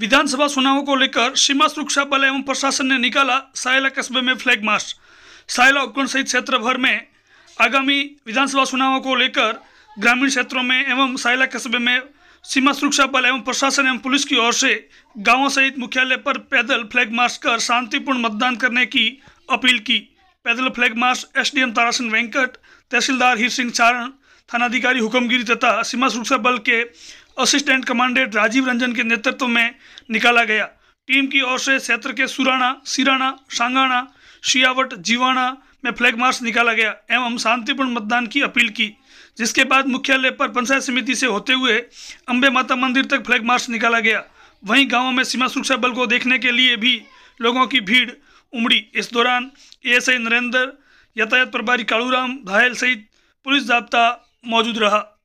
विधानसभा चुनावों को लेकर सीमा सुरक्षा बल एवं प्रशासन ने निकाला सायला कस्बे में फ्लैग मार्च सायला उपखंड सहित क्षेत्र भर में आगामी विधानसभा चुनावों को लेकर ग्रामीण क्षेत्रों में एवं सायला कस्बे में सीमा सुरक्षा बल एवं प्रशासन एवं पुलिस की ओर से गांवों सहित मुख्यालय पर पैदल फ्लैग मार्च कर शांतिपूर्ण मतदान करने की अपील की पैदल flag march SDM Tarasan Venkat तहसीलदार हीर सिंह चारण थानाधिकारी हुक्मगिरी तथा सीमा सुरक्षा बल के असिस्टेंट कमांडेंट राजीव रंजन के नेतृत्व में निकाला गया टीम की ओर से क्षेत्र के सुराना सिराना सांगाना शियावट जीवाणा में फ्लैग मार्च निकाला गया एवं शांतिपूर्ण मतदान की अपील की जिसके बाद मुख्यालय पर पंचायत समिति से होते हुए अम्बे माता मंदिर तक फ्लैग मार्च निकाला गया वहीं गाँव में सीमा सुरक्षा बल को देखने के लिए भी लोगों की भीड़ उमड़ी इस दौरान एएसआई नरेंद्र यातायात प्रभारी कालूराम घायल सहित पुलिस जाब्ता मौजूद रहा